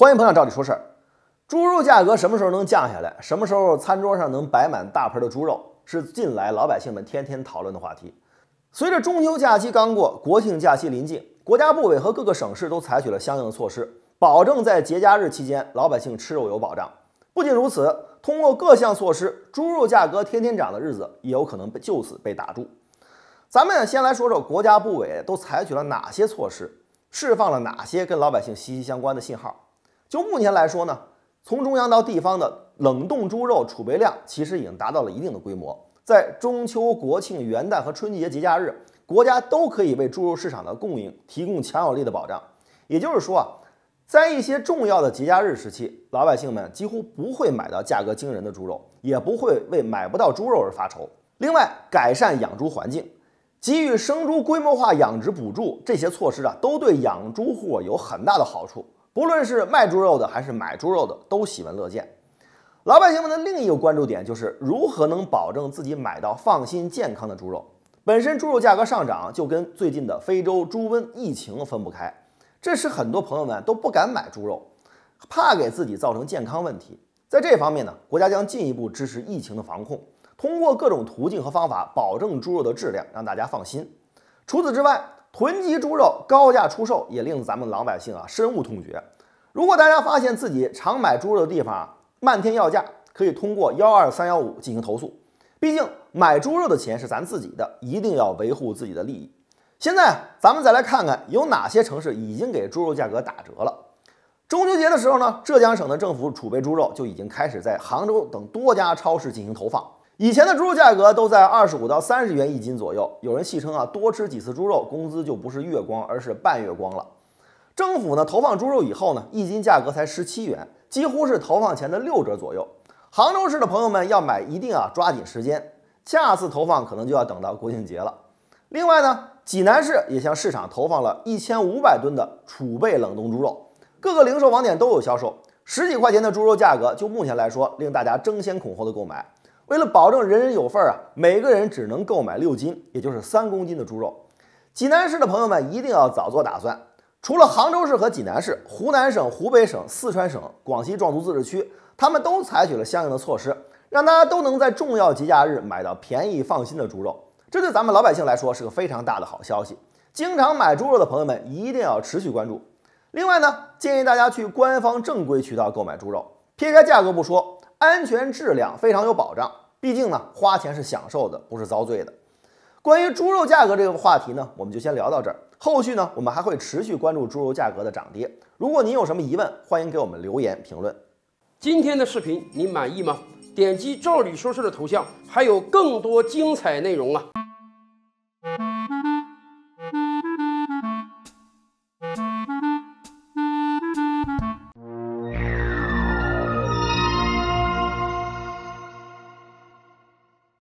欢迎朋友找你说事儿。猪肉价格什么时候能降下来？什么时候餐桌上能摆满大盆的猪肉？是近来老百姓们天天讨论的话题。随着中秋假期刚过，国庆假期临近，国家部委和各个省市都采取了相应的措施，保证在节假日期间老百姓吃肉有保障。不仅如此，通过各项措施，猪肉价格天天涨的日子也有可能被就此被打住。咱们先来说说国家部委都采取了哪些措施，释放了哪些跟老百姓息息相关的信号。就目前来说呢，从中央到地方的冷冻猪肉储备量其实已经达到了一定的规模，在中秋、国庆、元旦和春节节假日，国家都可以为猪肉市场的供应提供强有力的保障。也就是说啊，在一些重要的节假日时期，老百姓们几乎不会买到价格惊人的猪肉，也不会为买不到猪肉而发愁。另外，改善养猪环境，给予生猪规模化养殖补助，这些措施啊，都对养猪户有很大的好处。不论是卖猪肉的还是买猪肉的，都喜闻乐见。老百姓们的另一个关注点就是如何能保证自己买到放心健康的猪肉。本身猪肉价格上涨就跟最近的非洲猪瘟疫情分不开，这使很多朋友们都不敢买猪肉，怕给自己造成健康问题。在这方面呢，国家将进一步支持疫情的防控，通过各种途径和方法保证猪肉的质量，让大家放心。除此之外，囤积猪肉、高价出售，也令咱们老百姓啊深恶痛绝。如果大家发现自己常买猪肉的地方漫天要价，可以通过幺二三幺五进行投诉。毕竟买猪肉的钱是咱自己的，一定要维护自己的利益。现在咱们再来看看有哪些城市已经给猪肉价格打折了。中秋节的时候呢，浙江省的政府储备猪肉就已经开始在杭州等多家超市进行投放。以前的猪肉价格都在二十五到三十元一斤左右，有人戏称啊，多吃几次猪肉，工资就不是月光，而是半月光了。政府呢投放猪肉以后呢，一斤价格才十七元，几乎是投放前的六折左右。杭州市的朋友们要买，一定要抓紧时间，下次投放可能就要等到国庆节了。另外呢，济南市也向市场投放了一千五百吨的储备冷冻猪肉，各个零售网点都有销售，十几块钱的猪肉价格，就目前来说，令大家争先恐后的购买。为了保证人人有份儿啊，每个人只能购买六斤，也就是三公斤的猪肉。济南市的朋友们一定要早做打算。除了杭州市和济南市，湖南省、湖北省、四川省、广西壮族自治区，他们都采取了相应的措施，让大家都能在重要节假日买到便宜放心的猪肉。这对咱们老百姓来说是个非常大的好消息。经常买猪肉的朋友们一定要持续关注。另外呢，建议大家去官方正规渠道购买猪肉。撇开价格不说，安全质量非常有保障。毕竟呢，花钱是享受的，不是遭罪的。关于猪肉价格这个话题呢，我们就先聊到这儿。后续呢，我们还会持续关注猪肉价格的涨跌。如果您有什么疑问，欢迎给我们留言评论。今天的视频你满意吗？点击“照理说事”的头像，还有更多精彩内容啊！